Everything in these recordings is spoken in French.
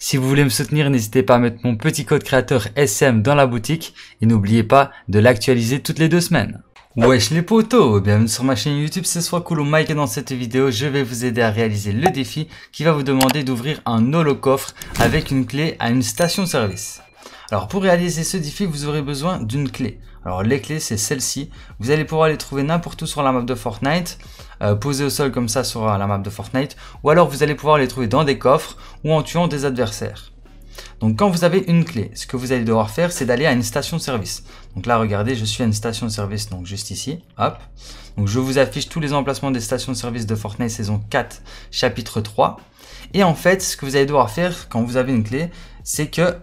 Si vous voulez me soutenir, n'hésitez pas à mettre mon petit code créateur SM dans la boutique et n'oubliez pas de l'actualiser toutes les deux semaines. Wesh les potos, bienvenue sur ma chaîne YouTube, c'est soit cool Mike et dans cette vidéo je vais vous aider à réaliser le défi qui va vous demander d'ouvrir un holo coffre avec une clé à une station service. Alors pour réaliser ce défi vous aurez besoin d'une clé. Alors les clés c'est celle-ci, vous allez pouvoir les trouver n'importe où sur la map de Fortnite euh, Posé au sol comme ça sur euh, la map de Fortnite, ou alors vous allez pouvoir les trouver dans des coffres ou en tuant des adversaires. Donc quand vous avez une clé, ce que vous allez devoir faire, c'est d'aller à une station-service. Donc là, regardez, je suis à une station-service, donc juste ici, hop. Donc je vous affiche tous les emplacements des stations-service de de Fortnite saison 4, chapitre 3. Et en fait, ce que vous allez devoir faire quand vous avez une clé, c'est que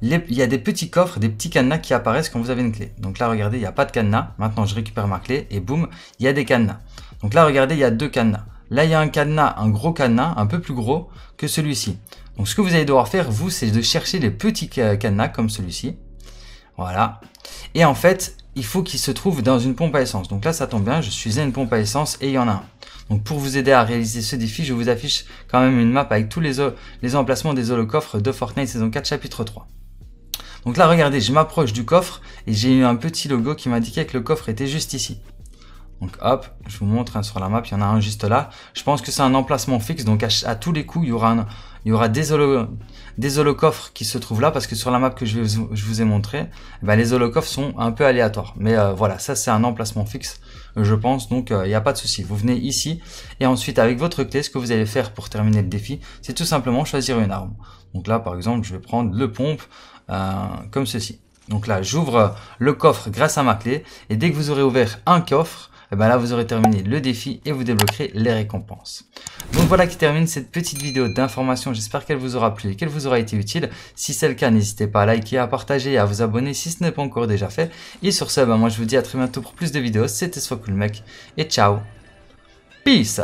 il y a des petits coffres, des petits cadenas qui apparaissent quand vous avez une clé. Donc là, regardez, il n'y a pas de cadenas. Maintenant, je récupère ma clé et boum, il y a des cadenas. Donc là, regardez, il y a deux cadenas. Là, il y a un cadenas, un gros cadenas, un peu plus gros que celui-ci. Donc ce que vous allez devoir faire, vous, c'est de chercher les petits cadenas comme celui-ci. Voilà. Et en fait, il faut qu'il se trouve dans une pompe à essence. Donc là, ça tombe bien, je suis à une pompe à essence et il y en a un. Donc pour vous aider à réaliser ce défi, je vous affiche quand même une map avec tous les, les emplacements des holocoffres de Fortnite saison 4 chapitre 3. Donc là, regardez, je m'approche du coffre et j'ai eu un petit logo qui m'indiquait que le coffre était juste ici. Donc hop, je vous montre hein, sur la map, il y en a un juste là. Je pense que c'est un emplacement fixe, donc à, tous les coups, il y aura, il y aura des, holo, des holocoffres qui se trouvent là, parce que sur la map que je, vais, je vous ai montré, eh ben, les holocoffres sont un peu aléatoires. Mais euh, voilà, ça c'est un emplacement fixe, je pense, donc euh, il n'y a pas de souci. Vous venez ici, et ensuite avec votre clé, ce que vous allez faire pour terminer le défi, c'est tout simplement choisir une arme. Donc là, par exemple, je vais prendre le pompe, euh, comme ceci. Donc là, j'ouvre le coffre grâce à ma clé, et dès que vous aurez ouvert un coffre, et eh ben là vous aurez terminé le défi et vous débloquerez les récompenses. Donc voilà qui termine cette petite vidéo d'information, j'espère qu'elle vous aura plu et qu'elle vous aura été utile. Si c'est le cas, n'hésitez pas à liker, à partager et à vous abonner si ce n'est pas encore déjà fait. Et sur ce, ben moi je vous dis à très bientôt pour plus de vidéos, c'était mec et ciao Peace